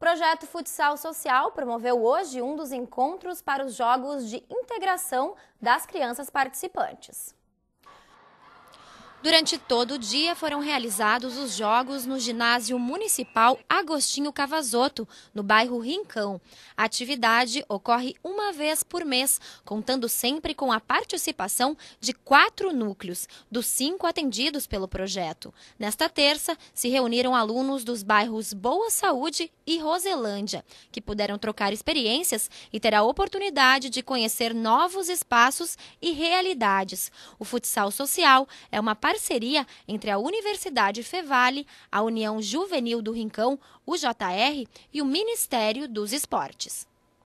O projeto Futsal Social promoveu hoje um dos encontros para os Jogos de Integração das crianças participantes. Durante todo o dia foram realizados os jogos no ginásio municipal Agostinho Cavazoto, no bairro Rincão. A atividade ocorre uma vez por mês, contando sempre com a participação de quatro núcleos, dos cinco atendidos pelo projeto. Nesta terça, se reuniram alunos dos bairros Boa Saúde e Roselândia, que puderam trocar experiências e ter a oportunidade de conhecer novos espaços e realidades. O futsal social é uma parceria entre a Universidade Fevale, a União Juvenil do Rincão, o JR e o Ministério dos Esportes.